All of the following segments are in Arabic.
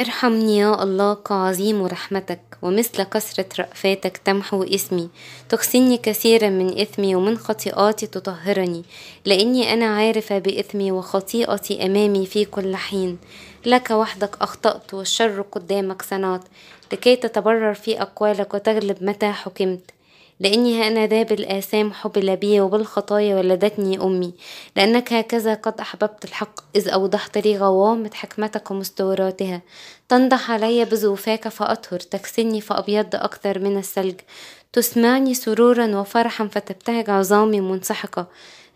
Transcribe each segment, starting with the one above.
ارحمني يا الله كعظيم رحمتك ومثل كثرة رأفاتك تمحو اسمي تغسلني كثيرا من إثمي ومن خطيئاتي تطهرني لأني أنا عارفة بإثمي وخطيئتي أمامي في كل حين لك وحدك أخطأت والشر قدامك صنعت لكي تتبرر في أقوالك وتغلب متى حكمت لأني أنا ذا بالآثام حب لبي وبالخطايا ولدتني أمي لأنك هكذا قد أحببت الحق إذ أوضحت لي غوامض حكمتك ومستوراتها تنضح علي بزوفاك فأطهر تكسني فأبيض أكثر من الثلج تسمعني سرورا وفرحا فتبتهج عظامي منسحقة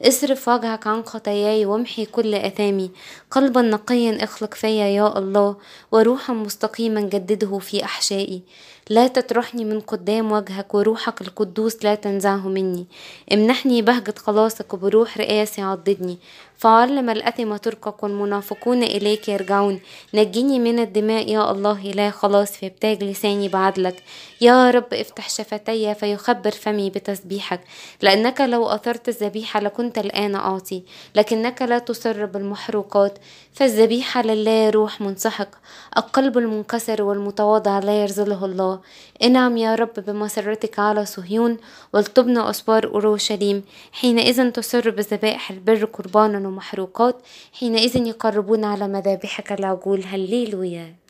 اصرف وجهك عن خطاياي وامحي كل اثامي قلبا نقيا اخلق فيا يا الله وروحا مستقيما جدده في احشائي لا تطرحني من قدام وجهك وروحك القدوس لا تنزعه مني امنحني بهجة خلاصك وبروح رئاسي عضدني فعلم الأثم تركك والمنافقون إليك يرجعون نجني من الدماء يا الله لا خلاص في ابتاج لساني بعدلك يا رب افتح شفتي فيخبر فمي بتسبيحك لأنك لو أثرت الذبيحة لكنت الآن أعطي لكنك لا تسر بالمحروقات فالذبيحة لله روح منسحق القلب المنكسر والمتواضع لا يرزله الله انعم يا رب بمسرتك على صهيون ولتبنى أسوار أورشليم حينئذ تسر بذبائح البر قربانا ومحروقات حينئذ يقربون على مذابحك العجول هللويا